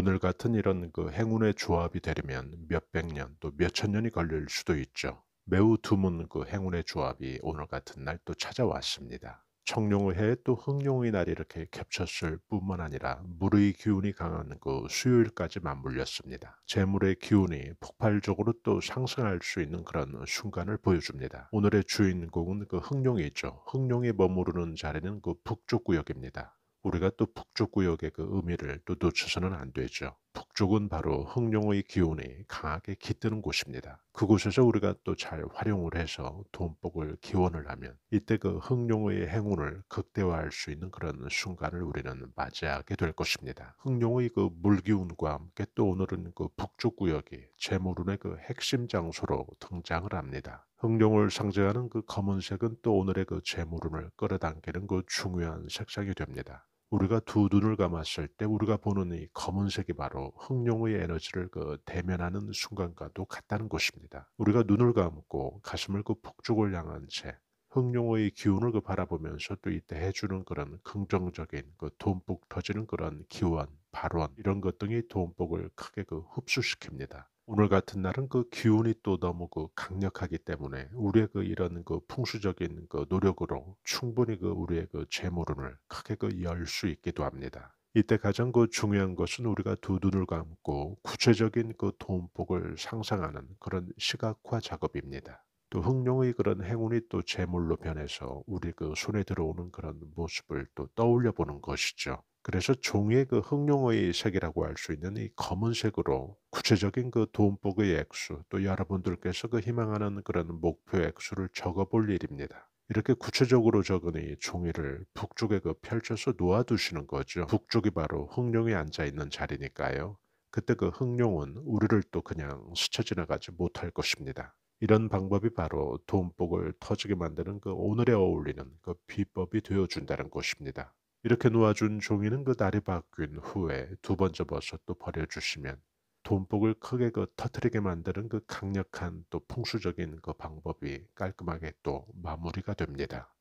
오늘 같은 이런 그 행운의 조합이 되려면 몇백 년 또 몇천 년이 걸릴 수도 있죠. 매우 드문 그 행운의 조합이 오늘 같은 날 또 찾아왔습니다. 청룡의 해또 흥룡의 날이 이렇게 겹쳤을 뿐만 아니라 물의 기운이 강한 그 수요일까지 맞물렸습니다. 재물의 기운이 폭발적으로 또 상승할 수 있는 그런 순간을 보여줍니다. 오늘의 주인공은 그 흥룡이죠. 흥룡이 머무르는 자리는 그 북쪽 구역입니다. 우리가 또 북쪽 구역의 그 의미를 또 놓쳐서는 안 되죠. 북쪽은 바로 흑룡의 기운이 강하게 깃드는 곳입니다. 그곳에서 우리가 또 잘 활용을 해서 돈복을 기원을 하면 이때 그 흑룡의 행운을 극대화할 수 있는 그런 순간을 우리는 맞이하게 될 것입니다. 흑룡의 그 물기운과 함께 또 오늘은 그 북쪽 구역이 재물운의 그 핵심 장소로 등장을 합니다. 흑룡을 상징하는 그 검은색은 또 오늘의 그 재물운을 끌어당기는 그 중요한 색상이 됩니다. 우리가 두 눈을 감았을 때 우리가 보는 이 검은색이 바로 흑룡의 에너지를 그 대면하는 순간과도 같다는 것입니다. 우리가 눈을 감고 가슴을 그 폭죽을 향한 채흑룡의 기운을 그 바라보면서 또 이때 해주는 그런 긍정적인 그 돈복 터지는 그런 기원, 발원 이런 것 등이 돈복을 크게 그 흡수시킵니다. 오늘 같은 날은 그 기운이 또 너무 그 강력하기 때문에 우리의 그 이런 그 풍수적인 그 노력으로 충분히 그 우리의 그 재물운을 크게 그 열 수 있기도 합니다. 이때 가장 그 중요한 것은 우리가 두 눈을 감고 구체적인 그 돈복을 상상하는 그런 시각화 작업입니다. 또 흥룡의 그런 행운이 또 재물로 변해서 우리 그 손에 들어오는 그런 모습을 또 떠올려 보는 것이죠. 그래서 종의 이그 흥룡의 색이라고 할 수 있는 이 검은색으로 구체적인 그 돈복의 액수 또 여러분들께서 그 희망하는 그런 목표 액수를 적어볼 일입니다. 이렇게 구체적으로 적은 이 종이를 북쪽에 그 펼쳐서 놓아두시는 거죠. 북쪽이 바로 흥룡이 앉아 있는 자리니까요. 그때 그 흥룡은 우리를 또 그냥 스쳐 지나가지 못할 것입니다. 이런 방법이 바로 돈복을 터지게 만드는 그 오늘에 어울리는 그 비법이 되어준다는 것입니다. 이렇게 놓아준 종이는 그 날이 바뀐 후에 두 번 접어서 또 버려주시면 돈복을 크게 그 터트리게 만드는 그 강력한 또 풍수적인 그 방법이 깔끔하게 또 마무리가 됩니다.